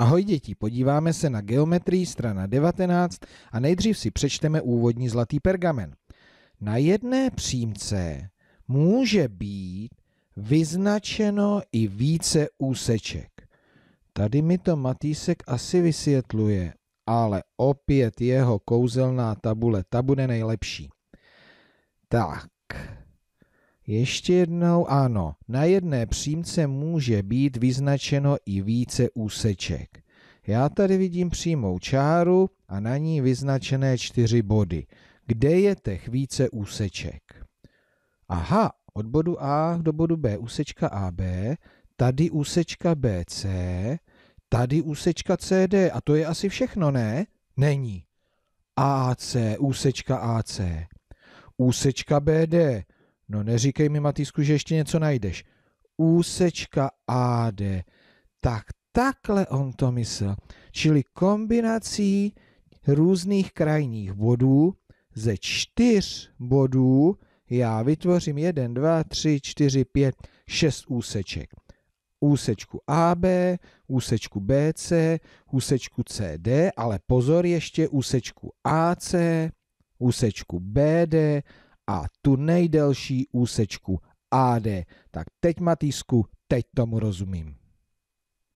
Ahoj děti, podíváme se na geometrii strana 19 a nejdřív si přečteme úvodní zlatý pergamen. Na jedné přímce může být vyznačeno i více úseček. Tady mi to Matýsek asi vysvětluje, ale opět jeho kouzelná tabule, ta bude nejlepší. Tak, ještě jednou ano, na jedné přímce může být vyznačeno i více úseček. Já tady vidím přímou čáru a na ní vyznačené čtyři body. Kde je těch více úseček? Aha, od bodu A do bodu B úsečka AB, tady úsečka BC, tady úsečka CD a to je asi všechno, ne? Není. AC, úsečka AC, úsečka BD, No neříkej mi, Matýsku, že ještě něco najdeš. Úsečka AD. Tak takhle on to myslel. Čili kombinací různých krajních bodů ze čtyř bodů já vytvořím 1, 2, 3, 4, 5, 6 úseček. Úsečku AB, úsečku BC, úsečku CD, ale pozor ještě úsečku AC, úsečku BD a tu nejdelší úsečku AD. Tak teď Matýsku, teď tomu rozumím.